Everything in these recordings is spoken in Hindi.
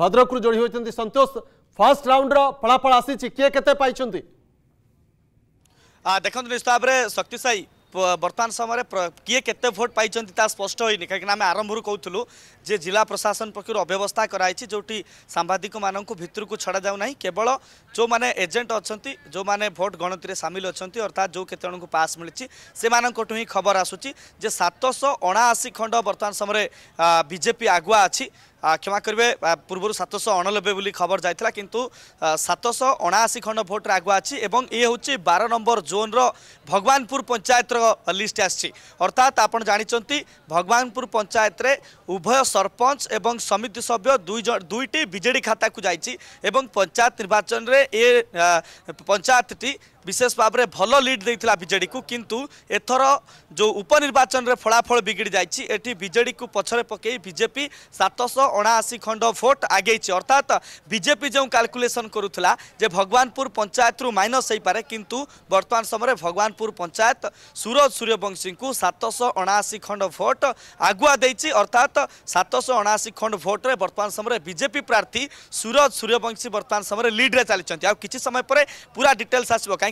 ভদ্রকু যোড়ি হয়েছেন সন্তোষ ফার্স্ট রাউন্ডর ফলাফল আসিছি কে কেতে পাইছেন দেখুন নিশ্চিত ভাবে শক্তিশায়ী বর্তমান সময় কি কেতে ভোট পাই তা স্পষ্ট হয়নি কিনা আমি আরম্ভর কৌলু যে জেলা প্রশাসন পক্ষ অব্যবস্থা করাইছি যেটি সাংবাদিক মানুষ ভিতরক ছড়া যাও না কেবল যে এজেন্ট অনেক যে ভোট গণতিরে সামিল অনেক অর্থাৎ যে কেতে জনক পাস মিছে সে হি খবর আসুচি যে সাতশ অনাশি খণ্ড বর্তমান সময় বিজেপি আগুয়া আছে କ୍ଷମା କରିବେ ପୂର୍ବରୁ ସାତଶହ ଅଣାନବେ ବୋଲି ଖବର ଯାଇଥିଲା କିନ୍ତୁ ସାତଶହ ଅଣାଅଶୀ ଖଣ୍ଡ ଭୋଟ୍ରେ ଆଗୁଆ ଅଛି ଏବଂ ଇଏ ହେଉଛି ବାର ନମ୍ବର ଜୋନ୍ର ଭଗବାନପୁର ପଞ୍ଚାୟତର ଲିଷ୍ଟ ଆସିଛି ଅର୍ଥାତ୍ ଆପଣ ଜାଣିଛନ୍ତି ଭଗବାନପୁର ପଞ୍ଚାୟତରେ ଉଭୟ ସରପଞ୍ଚ ଏବଂ ସମିତି ସଭ୍ୟ ଦୁଇ ଦୁଇଟି ବିଜେଡ଼ି ଖାତାକୁ ଯାଇଛି ଏବଂ ପଞ୍ଚାୟତ ନିର୍ବାଚନରେ ଏ ପଞ୍ଚାୟତଟି विशेष भाव में भल लिड देता विजेड को किंतु एथर जो उपनिर्वाचन में फलाफल बिगिड़ जाटी को पछरे पकई बीजेपी सतश अणाशी खंड भोट आगे अर्थात बीजेपी जो काल्कुलेसन करूला जे भगवानपुर पंचायत रु माइनस हो पाए किंतु बर्तमान समय भगवानपुर पंचायत सूरज सूर्यवंशी को सतश अणाशी खंड भोट आगुआ देती अर्थात सतश अणाशी खंड भोट्रे बर्तमान समय बीजेपी प्रार्थी सूरज सूर्यवंशी बर्तमान समय लिड्रे चली समय पर पूरा डिटेल्स आसो कहीं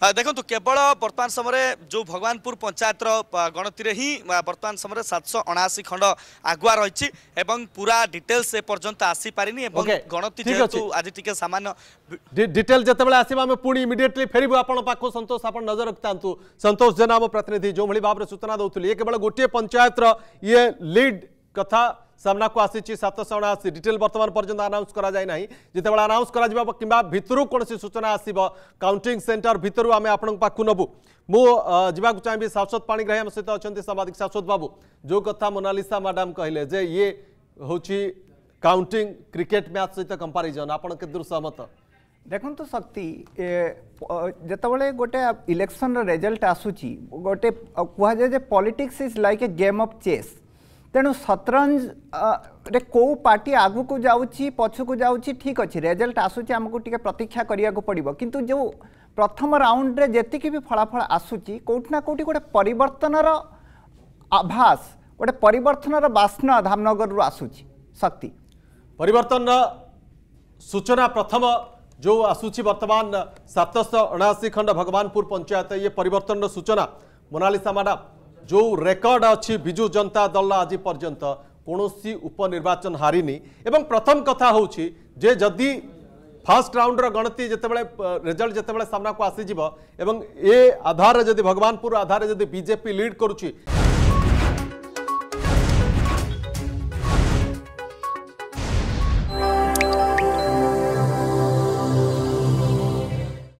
ଦେଖନ୍ତୁ କେବଳ ବର୍ତ୍ତମାନ ସମୟରେ ଯେଉଁ ଭଗବାନପୁର ପଞ୍ଚାୟତର ଗଣତିରେ ହିଁ ବର୍ତ୍ତମାନ ସମୟରେ ସାତଶହ ଅଣାଅଶୀ ଖଣ୍ଡ ଆଗୁଆ ରହିଛି ଏବଂ ପୁରା ଡିଟେଲ୍ସ ଏପର୍ଯ୍ୟନ୍ତ ଆସିପାରିନି ଏବଂ ଗଣତି ଯେହେତୁ ଆଜି ଟିକେ ସାମାନ୍ୟ ଡିଟେଲ୍ ଯେତେବେଳେ ଆସିବ ଆମେ ପୁଣି ଇମିଡିଏଟଲି ଫେରିବୁ ଆପଣଙ୍କ ପାଖକୁ ସନ୍ତୋଷ ଆପଣ ନଜର ରଖିଥାନ୍ତୁ ସନ୍ତୋଷ ଜେନା ଆମ ପ୍ରତିନିଧି ଯେଉଁଭଳି ଭାବରେ ସୂଚନା ଦେଉଥିଲି ଇଏ କେବଳ ଗୋଟିଏ ପଞ୍ଚାୟତର ଇଏ ଲିଡ୍ କଥା सामना को आसी सौ आसी डिटेल बर्तमान पर्यटन आनाउन्स कराएं जिते आनाउन्स कि भितर कौन सूचना आसव काउंटिंग सेन्टर भितर आम आपको नबु मुझे चाहे शाश्वत पाणीग्राही सहित अच्छा सांबादिक शाश्वत बाबू जो कथा मोनालीसा मैडम कहले जे ये हूँ काउंटिंग क्रिकेट मैच सहित कंपारीजन आपूर सहमत देखु शक्ति तो जोबले गोटे इलेक्शन रेजल्ट आसूची गोटे कह जाए politics is like a game of chess ତେଣୁ ସତରଞ୍ଜରେ କେଉଁ ପାର୍ଟି ଆଗକୁ ଯାଉଛି ପଛକୁ ଯାଉଛି ଠିକ୍ ଅଛି ରେଜଲ୍ଟ ଆସୁଛି ଆମକୁ ଟିକେ ପ୍ରତୀକ୍ଷା କରିବାକୁ ପଡ଼ିବ କିନ୍ତୁ ଯେଉଁ ପ୍ରଥମ ରାଉଣ୍ଡରେ ଯେତିକି ବି ଫଳାଫଳ ଆସୁଛି କେଉଁଠି ନା କେଉଁଠି ଗୋଟେ ପରିବର୍ତ୍ତନର ଆଭାସ ଗୋଟେ ପରିବର୍ତ୍ତନର ବାସ୍ନା ଧାମନଗରରୁ ଆସୁଛି ଶକ୍ତି ପରିବର୍ତ୍ତନର ସୂଚନା ପ୍ରଥମ ଯେଉଁ ଆସୁଛି ବର୍ତ୍ତମାନ ସାତଶହ ଅଣାଅଶୀ ଖଣ୍ଡ ଭଗବାନପୁର ପଞ୍ଚାୟତ ଇଏ ପରିବର୍ତ୍ତନର ସୂଚନା ମୋନାଲିସା ମ୍ୟାଡ଼ାମ୍ जो रेकर्ड अच्छी विजु जनता दल आज पर्यंत कौन सी उपनिर्वाचन हारिनी एवं प्रथम कथा हूँ जे जदि फास्ट राउंड रणति जितेबाला रेजल्ट जितेबाला सामना को आसीज ए आधार जदि भगवानपुर आधार जदि बीजेपी लीड करुच्ची